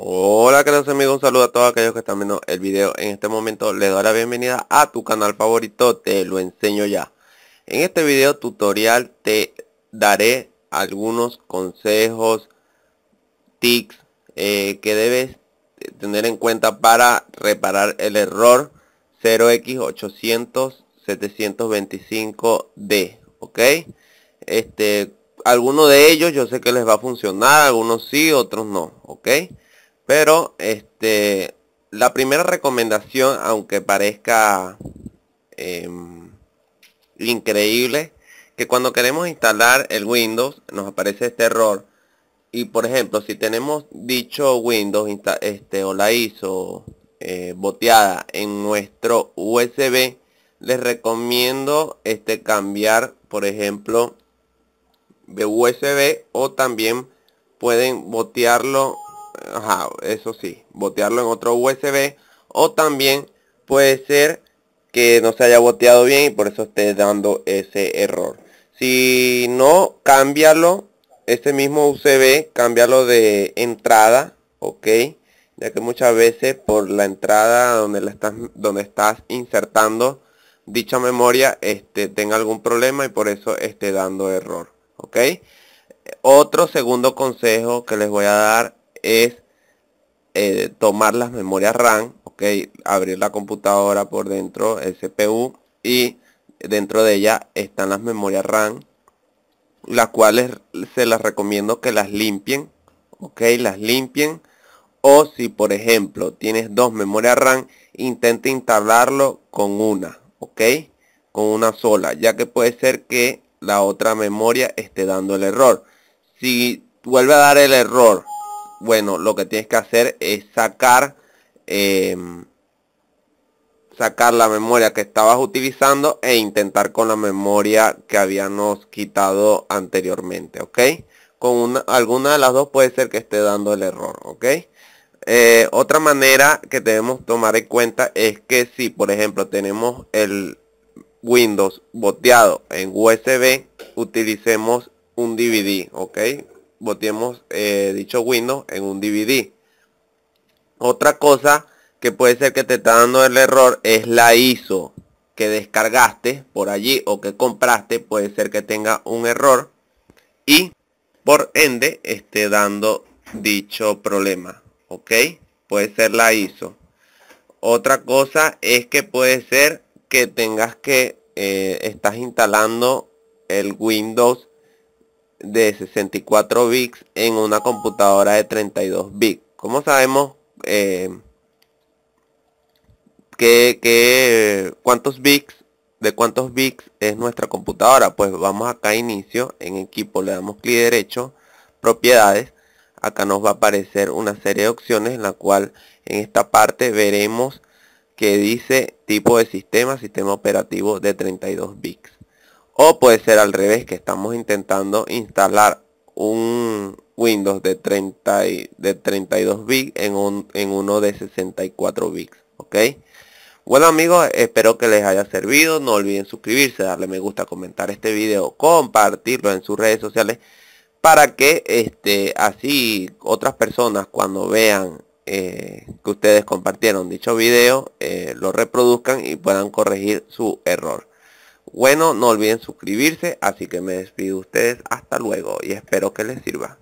Hola queridos amigos, un saludo a todos aquellos que están viendo el video En este momento les doy la bienvenida a tu canal favorito, te lo enseño ya En este video tutorial te daré algunos consejos, tics eh, que debes tener en cuenta para reparar el error 0x800-725D ¿Ok? Este, algunos de ellos yo sé que les va a funcionar, algunos sí, otros no ¿Ok? Pero este, la primera recomendación, aunque parezca em, increíble, que cuando queremos instalar el Windows nos aparece este error. Y por ejemplo, si tenemos dicho Windows este, o la ISO eh, boteada en nuestro USB, les recomiendo este, cambiar, por ejemplo, de USB o también pueden botearlo ajá, eso sí, botearlo en otro USB o también puede ser que no se haya boteado bien y por eso esté dando ese error. Si no, cámbialo, ese mismo USB, cámbialo de entrada, ok, ya que muchas veces por la entrada donde, la estás, donde estás insertando dicha memoria este, tenga algún problema y por eso esté dando error, ok. Otro segundo consejo que les voy a dar es eh, tomar las memorias RAM, ok abrir la computadora por dentro, el CPU, y dentro de ella están las memorias RAM, las cuales se las recomiendo que las limpien, ok, las limpien. O si por ejemplo tienes dos memorias RAM, intenta instalarlo con una, ok, con una sola, ya que puede ser que la otra memoria esté dando el error. Si vuelve a dar el error bueno, lo que tienes que hacer es sacar, em, sacar la memoria que estabas utilizando e intentar con la memoria que habíamos quitado anteriormente, ¿ok? Con una, alguna de las dos puede ser que esté dando el error, ¿ok? Eh, otra manera que debemos tomar en cuenta es que si, por ejemplo, tenemos el Windows boteado en USB, utilicemos un DVD, ¿ok? botemos eh, dicho Windows en un DVD. Otra cosa que puede ser que te está dando el error es la ISO que descargaste por allí o que compraste puede ser que tenga un error y por ende esté dando dicho problema ok puede ser la ISO otra cosa es que puede ser que tengas que eh, estás instalando el Windows de 64 bits en una computadora de 32 bits. ¿Cómo sabemos eh, que, que, cuántos bits, de cuántos bits es nuestra computadora? Pues vamos acá a inicio, en equipo le damos clic derecho, propiedades. Acá nos va a aparecer una serie de opciones en la cual en esta parte veremos que dice tipo de sistema, sistema operativo de 32 bits. O puede ser al revés, que estamos intentando instalar un Windows de, de 32 bits en, uno de 64 bits. ¿Ok? Bueno amigos, espero que les haya servido. No olviden suscribirse, darle me gusta, comentar este video, compartirlo en sus redes sociales para que este, así otras personas cuando vean eh, que ustedes compartieron dicho video eh, lo reproduzcan y puedan corregir su error. Bueno, no olviden suscribirse, así que me despido de ustedes hasta luego y espero que les sirva.